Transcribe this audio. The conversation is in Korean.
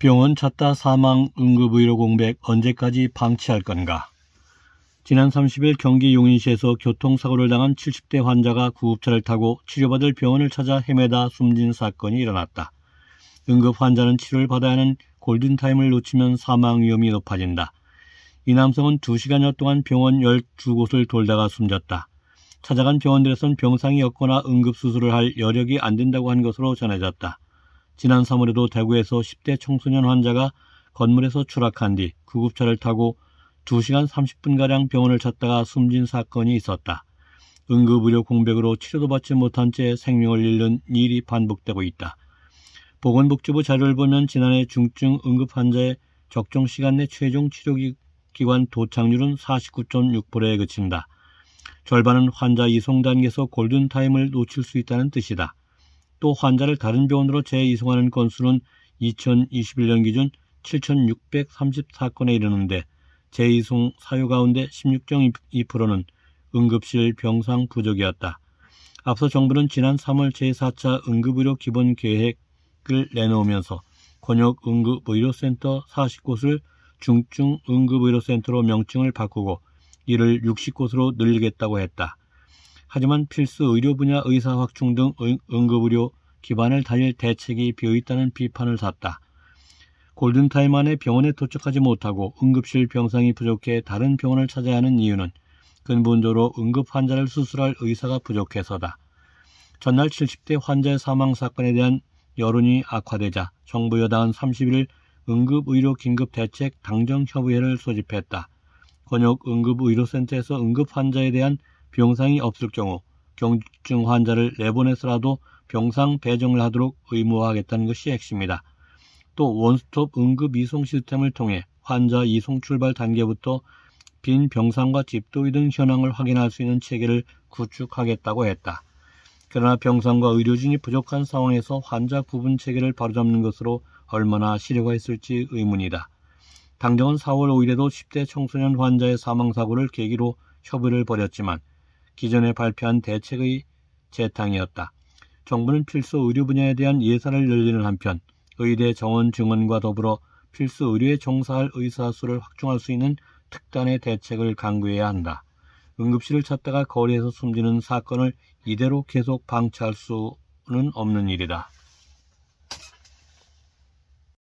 병원 찾다 사망 응급의료 공백 언제까지 방치할 건가? 지난 30일 경기 용인시에서 교통사고를 당한 70대 환자가 구급차를 타고 치료받을 병원을 찾아 헤매다 숨진 사건이 일어났다. 응급 환자는 치료를 받아야 하는 골든타임을 놓치면 사망 위험이 높아진다. 이 남성은 2시간여 동안 병원 12곳을 돌다가 숨졌다. 찾아간 병원들에선 병상이 없거나 응급수술을 할 여력이 안 된다고 한 것으로 전해졌다. 지난 3월에도 대구에서 10대 청소년 환자가 건물에서 추락한 뒤 구급차를 타고 2시간 30분가량 병원을 찾다가 숨진 사건이 있었다. 응급의료 공백으로 치료도 받지 못한 채 생명을 잃는 일이 반복되고 있다. 보건복지부 자료를 보면 지난해 중증 응급 환자의 적정 시간 내 최종 치료기관 도착률은 49.6%에 그친다. 절반은 환자 이송 단계에서 골든타임을 놓칠 수 있다는 뜻이다. 또 환자를 다른 병원으로 재이송하는 건수는 2021년 기준 7,634건에 이르는데 재이송 사유 가운데 16.2%는 응급실 병상 부족이었다. 앞서 정부는 지난 3월 제4차 응급의료 기본 계획을 내놓으면서 권역 응급의료센터 40곳을 중증 응급의료센터로 명칭을 바꾸고 이를 60곳으로 늘리겠다고 했다. 하지만 필수 의료 분야 의사 확충 등 응급의료 기반을 다닐 대책이 비어있다는 비판을 샀다. 골든타임 안에 병원에 도착하지 못하고 응급실 병상이 부족해 다른 병원을 찾아야 하는 이유는 근본적으로 응급 환자를 수술할 의사가 부족해서다. 전날 70대 환자 의 사망 사건에 대한 여론이 악화되자 정부 여당은 30일 응급의료 긴급대책 당정협의회를 소집했다. 권역 응급의료센터에서 응급 환자에 대한 병상이 없을 경우 경증 환자를 내보내서라도 병상 배정을 하도록 의무화하겠다는 것이 핵심이다. 또 원스톱 응급 이송 시스템을 통해 환자 이송 출발 단계부터 빈 병상과 집도위등 현황을 확인할 수 있는 체계를 구축하겠다고 했다. 그러나 병상과 의료진이 부족한 상황에서 환자 구분 체계를 바로잡는 것으로 얼마나 시효가 있을지 의문이다. 당정은 4월 5일에도 10대 청소년 환자의 사망사고를 계기로 협의를 벌였지만 기존에 발표한 대책의 재탕이었다. 정부는 필수 의료 분야에 대한 예산을 늘리는 한편 의대 정원 증원과 더불어 필수 의료에 종사할 의사 수를 확충할 수 있는 특단의 대책을 강구해야 한다. 응급실을 찾다가 거리에서 숨지는 사건을 이대로 계속 방치할 수는 없는 일이다.